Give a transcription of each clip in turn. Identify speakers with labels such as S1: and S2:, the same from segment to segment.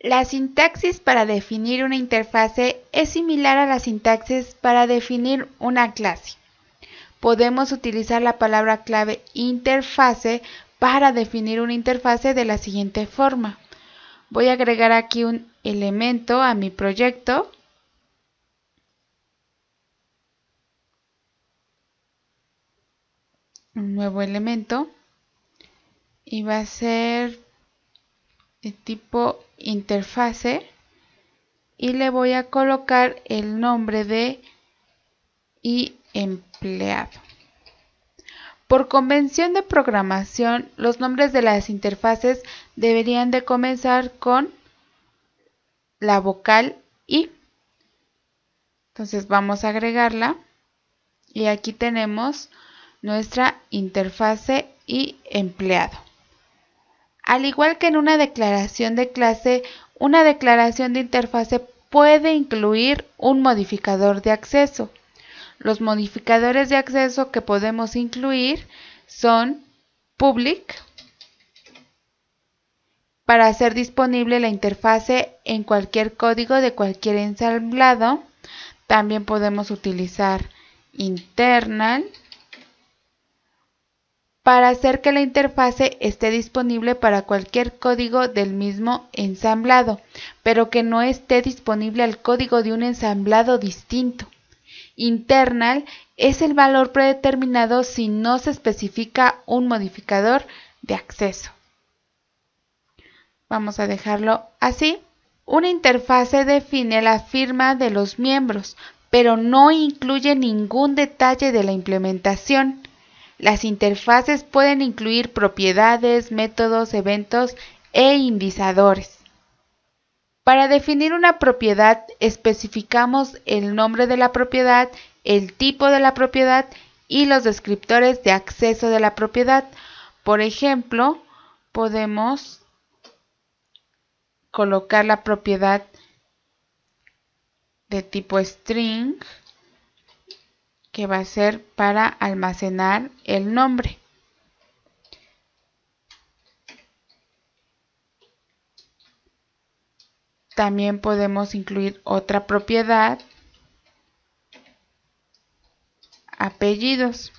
S1: La sintaxis para definir una interfase es similar a la sintaxis para definir una clase. Podemos utilizar la palabra clave interfase para definir una interfase de la siguiente forma. Voy a agregar aquí un elemento a mi proyecto. Un nuevo elemento. Y va a ser tipo interfase y le voy a colocar el nombre de y empleado. Por convención de programación, los nombres de las interfaces deberían de comenzar con la vocal I. Entonces vamos a agregarla y aquí tenemos nuestra interfase y empleado. Al igual que en una declaración de clase, una declaración de interfase puede incluir un modificador de acceso. Los modificadores de acceso que podemos incluir son public para hacer disponible la interfase en cualquier código de cualquier ensamblado. También podemos utilizar internal para hacer que la interfase esté disponible para cualquier código del mismo ensamblado, pero que no esté disponible al código de un ensamblado distinto. Internal es el valor predeterminado si no se especifica un modificador de acceso. Vamos a dejarlo así. Una interfase define la firma de los miembros, pero no incluye ningún detalle de la implementación. Las interfaces pueden incluir propiedades, métodos, eventos e indizadores. Para definir una propiedad especificamos el nombre de la propiedad, el tipo de la propiedad y los descriptores de acceso de la propiedad. Por ejemplo, podemos colocar la propiedad de tipo string que va a ser para almacenar el nombre. También podemos incluir otra propiedad, apellidos.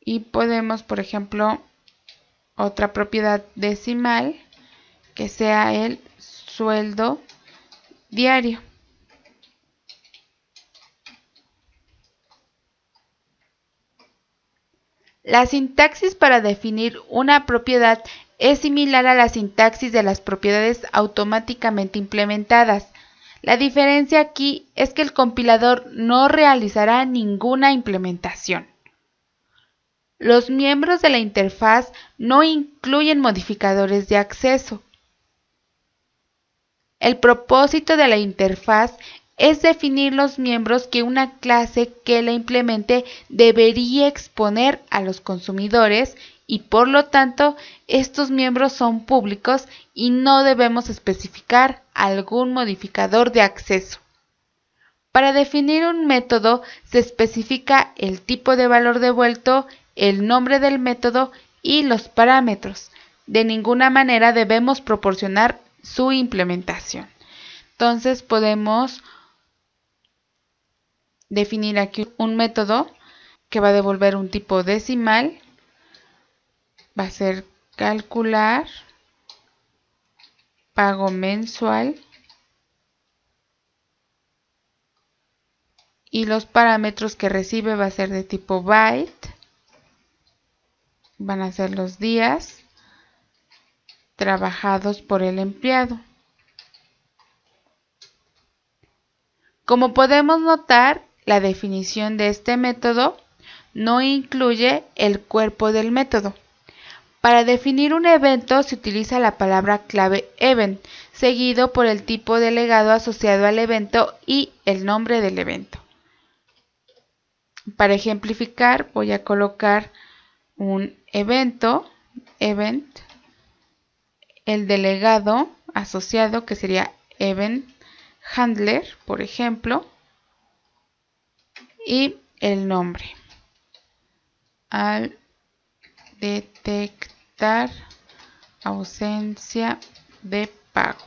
S1: y podemos por ejemplo otra propiedad decimal que sea el sueldo diario. La sintaxis para definir una propiedad es similar a la sintaxis de las propiedades automáticamente implementadas. La diferencia aquí es que el compilador no realizará ninguna implementación. Los miembros de la interfaz no incluyen modificadores de acceso. El propósito de la interfaz es definir los miembros que una clase que la implemente debería exponer a los consumidores y por lo tanto estos miembros son públicos y no debemos especificar algún modificador de acceso. Para definir un método se especifica el tipo de valor devuelto, el nombre del método y los parámetros. De ninguna manera debemos proporcionar su implementación. Entonces podemos definir aquí un método que va a devolver un tipo decimal. Va a ser calcular pago mensual y los parámetros que recibe va a ser de tipo byte van a ser los días trabajados por el empleado. Como podemos notar, la definición de este método no incluye el cuerpo del método. Para definir un evento se utiliza la palabra clave event, seguido por el tipo de legado asociado al evento y el nombre del evento. Para ejemplificar voy a colocar un evento, event, el delegado asociado, que sería event handler, por ejemplo, y el nombre. Al detectar ausencia de pago.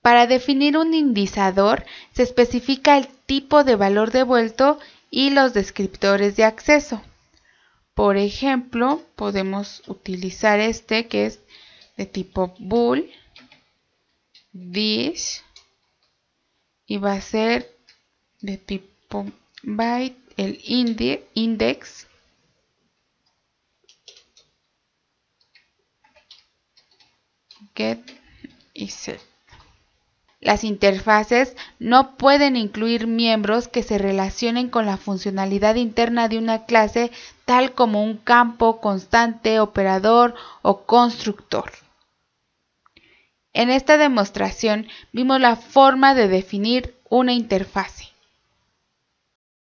S1: Para definir un indicador se especifica el tipo de valor devuelto y los descriptores de acceso. Por ejemplo, podemos utilizar este que es de tipo bool, dish y va a ser de tipo byte el index get y set. Las interfaces no pueden incluir miembros que se relacionen con la funcionalidad interna de una clase tal como un campo constante, operador o constructor. En esta demostración vimos la forma de definir una interfase.